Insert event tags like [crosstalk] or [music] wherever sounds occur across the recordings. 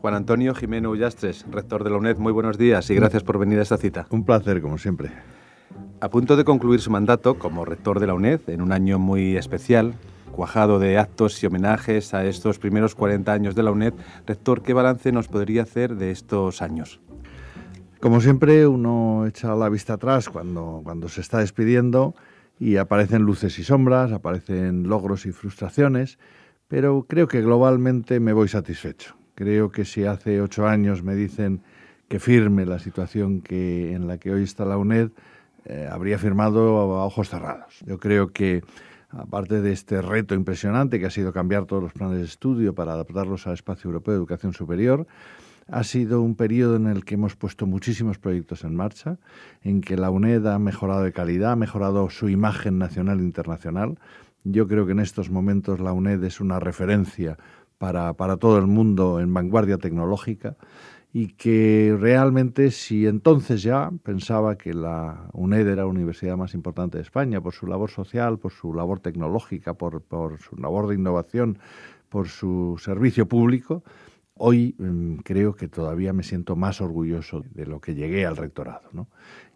Juan Antonio Jimeno Ullastres, rector de la UNED, muy buenos días y gracias por venir a esta cita. Un placer, como siempre. A punto de concluir su mandato como rector de la UNED, en un año muy especial, cuajado de actos y homenajes a estos primeros 40 años de la UNED, rector, ¿qué balance nos podría hacer de estos años? Como siempre, uno echa la vista atrás cuando, cuando se está despidiendo y aparecen luces y sombras, aparecen logros y frustraciones, pero creo que globalmente me voy satisfecho. Creo que si hace ocho años me dicen que firme la situación que, en la que hoy está la UNED, eh, habría firmado a ojos cerrados. Yo creo que, aparte de este reto impresionante que ha sido cambiar todos los planes de estudio para adaptarlos al espacio europeo de educación superior, ha sido un periodo en el que hemos puesto muchísimos proyectos en marcha, en que la UNED ha mejorado de calidad, ha mejorado su imagen nacional e internacional. Yo creo que en estos momentos la UNED es una referencia para, todo el mundo en vanguardia tecnológica y que realmente si entonces ya pensaba que la UNED era la universidad más importante de España por su labor social, por su labor tecnológica, por, por su labor de innovación, por su servicio público, Hoy mm, creo que todavía me siento más orgulloso de lo que llegué al rectorado.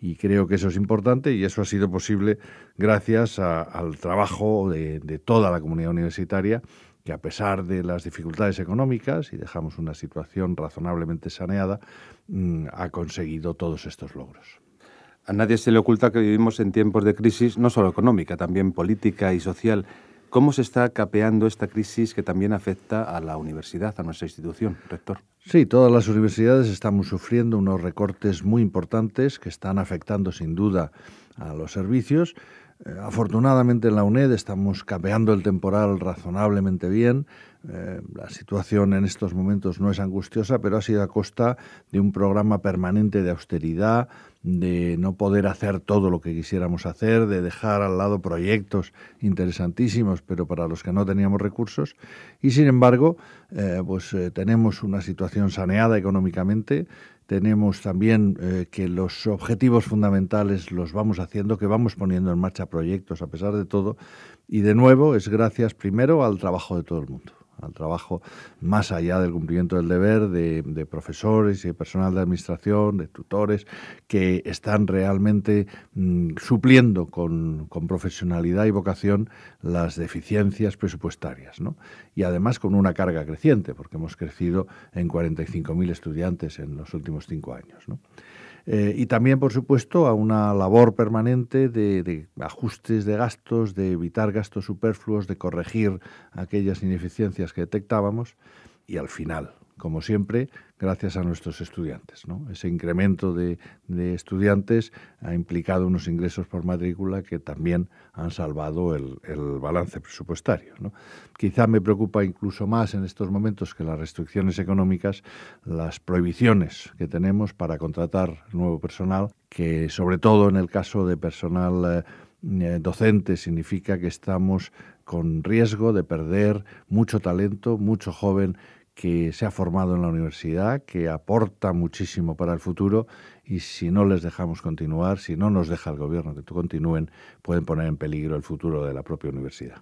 Y creo que eso es importante y eso ha sido posible gracias al trabajo de toda la comunidad universitaria que a pesar de las dificultades económicas y dejamos una situación razonablemente saneada, mm, ha conseguido todos estos logros. A nadie se le oculta que vivimos en tiempos de crisis no solo económica, también política y social. ¿Cómo se está capeando esta crisis que también afecta a la universidad, a nuestra institución, rector? Sí, todas las universidades estamos sufriendo unos recortes muy importantes que están afectando sin duda a los servicios. Eh, afortunadamente en la UNED estamos capeando el temporal razonablemente bien. Eh, la situación en estos momentos no es angustiosa, pero ha sido a costa de un programa permanente de austeridad, de no poder hacer todo lo que quisiéramos hacer, de dejar al lado proyectos interesantísimos, pero para los que no teníamos recursos. Y sin embargo, eh, pues eh, tenemos una situación saneada económicamente, tenemos también que los objetivos fundamentales los vamos haciendo, que vamos poniendo en marcha proyectos a pesar de todo, y de nuevo es gracias primero al trabajo de todo el mundo al trabajo más allá del cumplimiento del deber de, profesores y personal de administración, de tutores, que están realmente mm, supliendo con, con, profesionalidad y vocación las deficiencias presupuestarias. ¿no? Y además con una carga creciente, porque hemos crecido en 45.000 estudiantes en los últimos cinco años. ¿no? Eh, y también, por supuesto, a una labor permanente de, de, ajustes de gastos, de evitar gastos superfluos, de corregir aquellas ineficiencias que detectábamos y al final, como siempre, gracias a nuestros estudiantes. Ese incremento de, estudiantes ha implicado unos ingresos por matrícula que también han salvado el, balance presupuestario. Quizá me preocupa incluso más en estos momentos que las restricciones económicas, las prohibiciones que tenemos para contratar nuevo personal, que sobre todo en el caso de personal... Eh, eh, docente significa que estamos con riesgo de perder mucho talento, mucho joven que se ha formado en la universidad, que aporta muchísimo para el futuro y si no les dejamos continuar, si no nos deja el gobierno que continúen, pueden poner en peligro el futuro de la propia universidad.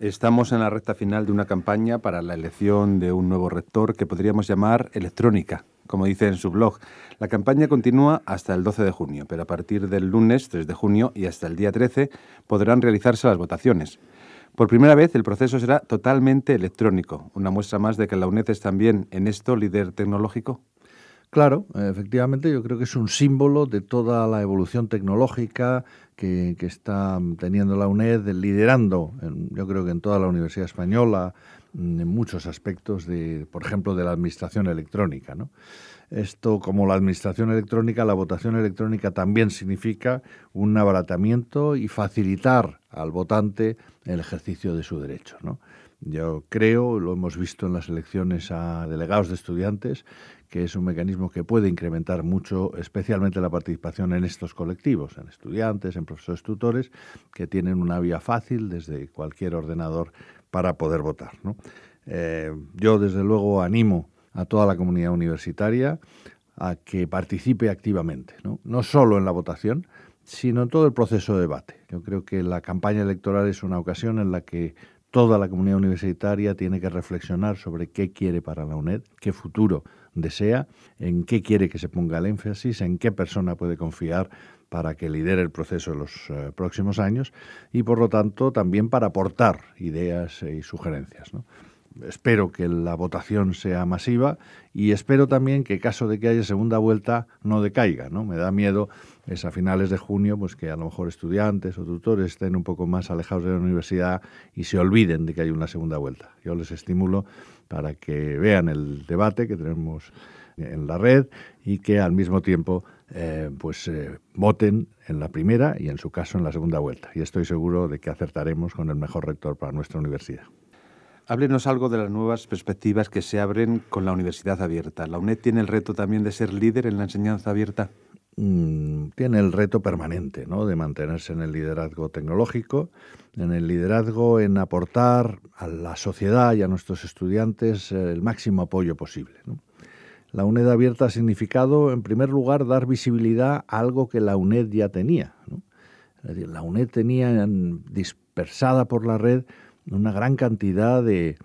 Estamos en la recta final de una campaña para la elección de un nuevo rector que podríamos llamar electrónica, como dice en su blog. La campaña continúa hasta el 12 de junio, pero a partir del lunes 3 de junio y hasta el día 13 podrán realizarse las votaciones. Por primera vez, el proceso será totalmente electrónico, una muestra más de que la UNED es también en esto líder tecnológico. Claro, efectivamente, yo creo que es un símbolo de toda la evolución tecnológica que, está teniendo la UNED, liderando, yo creo que en toda la Universidad Española, mm, en muchos aspectos, de, por ejemplo, de la administración electrónica. ¿no? Esto, como la administración electrónica, la votación electrónica también significa un abaratamiento y facilitar al votante el ejercicio de su derecho. Yo creo, lo hemos visto en las elecciones a delegados de estudiantes, que es un mecanismo que puede incrementar mucho, especialmente la participación en estos colectivos, en estudiantes, en profesores tutores, que tienen una vía fácil desde cualquier ordenador para poder votar. Eh, yo, desde luego, animo a toda la comunidad universitaria a que participe activamente, no, no solo en la votación, sino todo el proceso de debate. Yo creo que la campaña electoral es una ocasión en la que toda la comunidad universitaria tiene que reflexionar sobre qué quiere para la UNED, qué futuro desea, en qué quiere que se ponga el énfasis, en qué persona puede confiar para que lidere el proceso en los eh, próximos años y, por lo tanto, también para aportar ideas y sugerencias. ¿no? espero que la votación sea masiva y espero también que caso de que haya segunda vuelta no decaiga, ¿no? Me da miedo es a finales de junio pues que a lo mejor estudiantes o tutores estén un poco más alejados de la universidad y se olviden de que hay una segunda vuelta. Yo les estimulo para que vean el debate que tenemos en la red y que al mismo tiempo eh, pues eh, voten en la primera y en su caso en la segunda vuelta. Y estoy seguro de que acertaremos con el mejor rector para nuestra universidad. Háblenos algo de las nuevas perspectivas que se abren con la universidad abierta. ¿La UNED tiene el reto también de ser líder en la enseñanza abierta? Mm, tiene el reto permanente ¿no? de mantenerse en el liderazgo tecnológico, en el liderazgo en aportar a la sociedad y a nuestros estudiantes eh, el máximo apoyo posible. La UNED abierta ha significado, en primer lugar, dar visibilidad a algo que la UNED ya tenía. la UNED tenía dispersada por la red una gran cantidad de,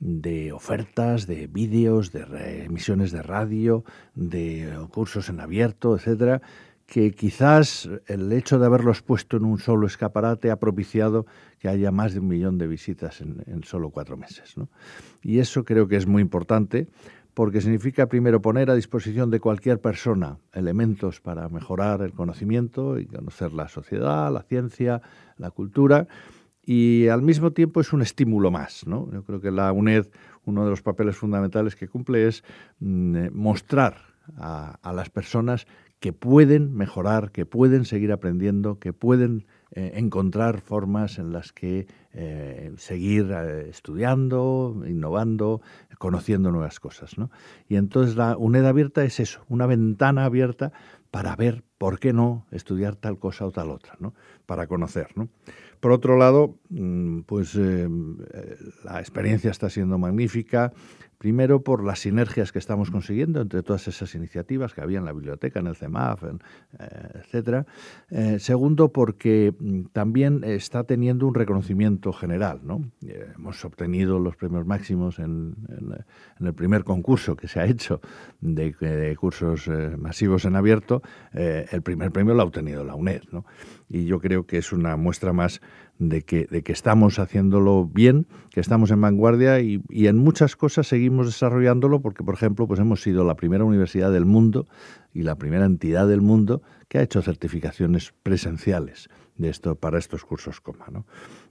de ofertas, de vídeos, de emisiones de radio, de cursos en abierto, etcétera, que quizás el hecho de haberlos puesto en un solo escaparate ha propiciado que haya más de un millón de visitas en, solo cuatro meses. Y eso creo que es muy importante porque significa primero poner a disposición de cualquier persona elementos para mejorar el conocimiento y conocer la sociedad, la ciencia, la cultura y al mismo tiempo es un estímulo más. Yo creo que la UNED, uno de los papeles fundamentales que cumple es mm, eh, mostrar a, las personas que pueden mejorar, que pueden seguir aprendiendo, que pueden eh, encontrar formas en las que eh, seguir estudiando, innovando, conociendo nuevas cosas. Y entonces la UNED abierta es eso, una ventana abierta para ver ¿por qué no estudiar tal cosa o tal otra? Para conocer. Por otro lado, mm, pues eh, eh, la experiencia está siendo magnífica, Primero, por las sinergias que estamos consiguiendo entre todas esas iniciativas que había en la biblioteca, en el CEMAF, eh, etcétera. Eh, segundo, porque mm, también está teniendo un reconocimiento general. ¿no? Eh, hemos obtenido los premios máximos en, el primer concurso que se ha hecho de, de cursos masivos en abierto. el primer premio lo ha obtenido la UNED. ¿no? Y yo creo que es una muestra más de que, estamos haciéndolo bien, que estamos en vanguardia y, en muchas cosas seguimos desarrollándolo porque, por ejemplo, pues hemos sido la primera universidad del mundo y la primera entidad del mundo que ha hecho certificaciones presenciales de esto, para estos cursos coma.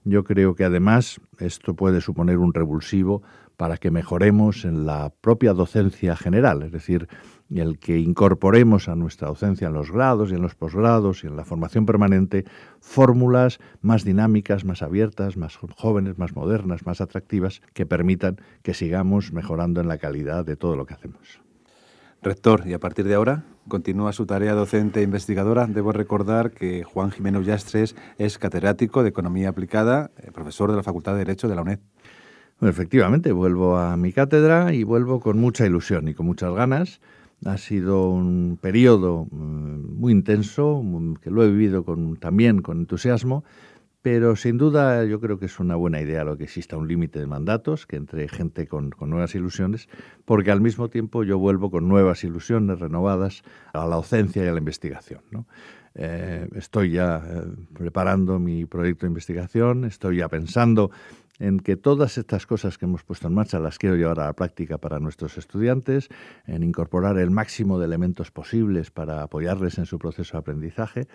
Yo creo que además esto puede suponer un revulsivo para que mejoremos en la propia docencia general, es decir, y el que incorporemos a nuestra docencia en los grados y en los posgrados y en la formación permanente fórmulas más dinámicas, más abiertas, más jóvenes, más modernas, más atractivas, que permitan que sigamos mejorando en la calidad de todo lo que hacemos. Rector, y a partir de ahora continúa su tarea docente e investigadora. Debo recordar que Juan Jimeno Yastres es catedrático de Economía Aplicada, eh, profesor de la Facultad de Derecho de la UNED. efectivamente, vuelvo a mi cátedra y vuelvo con mucha ilusión y con muchas ganas ha sido un periodo eh, muy intenso, mm, que lo he vivido con, también con entusiasmo, pero sin duda yo creo que es una buena idea lo que exista un límite de mandatos, que entre gente con, nuevas ilusiones, porque al mismo tiempo yo vuelvo con nuevas ilusiones renovadas a la docencia y a la investigación. Eh, estoy ya eh, preparando mi proyecto de investigación, estoy ya pensando en que todas estas cosas que hemos puesto en marcha las quiero llevar a la práctica para nuestros estudiantes, en incorporar el máximo de elementos posibles para apoyarles en su proceso de aprendizaje.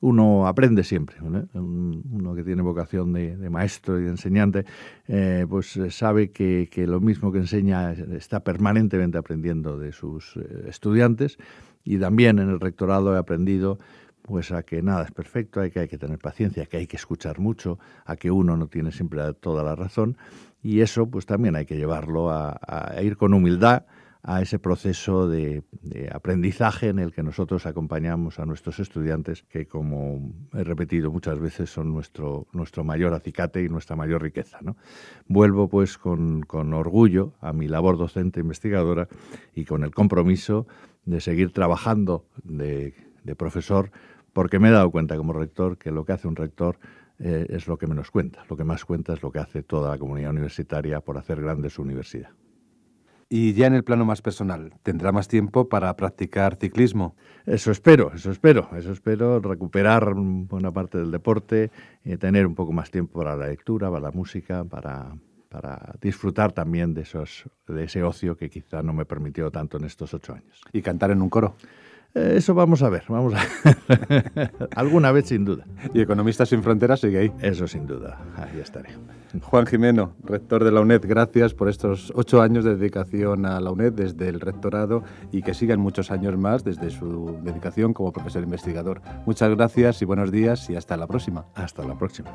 Uno aprende siempre, ¿eh? uno que tiene vocación de, maestro y de enseñante, eh, pues eh, sabe que, lo mismo que enseña está permanentemente aprendiendo de sus estudiantes y también en el rectorado he aprendido pues a que nada es perfecto, a que hay que tener paciencia, a que hay que escuchar mucho, a que uno no tiene siempre toda la razón y eso pues también hay que llevarlo a, ir con humildad a ese proceso de, aprendizaje en el que nosotros acompañamos a nuestros estudiantes, que como he repetido muchas veces son nuestro, nuestro mayor acicate y nuestra mayor riqueza. ¿no? Vuelvo pues con, con orgullo a mi labor docente investigadora y con el compromiso de seguir trabajando de de profesor, porque me he dado cuenta como rector que lo que hace un rector eh, es lo que menos cuenta. Lo que más cuenta es lo que hace toda la comunidad universitaria por hacer grande su universidad. Y ya en el plano más personal, ¿tendrá más tiempo para practicar ciclismo? Eso espero, eso espero, eso espero, recuperar buena parte del deporte, eh, tener un poco más tiempo para la lectura, para la música, para, disfrutar también de, esos, de ese ocio que quizá no me permitió tanto en estos ocho años. ¿Y cantar en un coro? Eh, eso vamos a ver, vamos a [laughs] Alguna vez sin duda. Y Economistas sin Fronteras sigue ahí. Eso sin duda, ahí estaré. Juan Jimeno, rector de la UNED, gracias por estos ocho años de dedicación a la UNED desde el rectorado y que sigan muchos años más desde su dedicación como profesor investigador. Muchas gracias y buenos días y hasta la próxima. Hasta la próxima.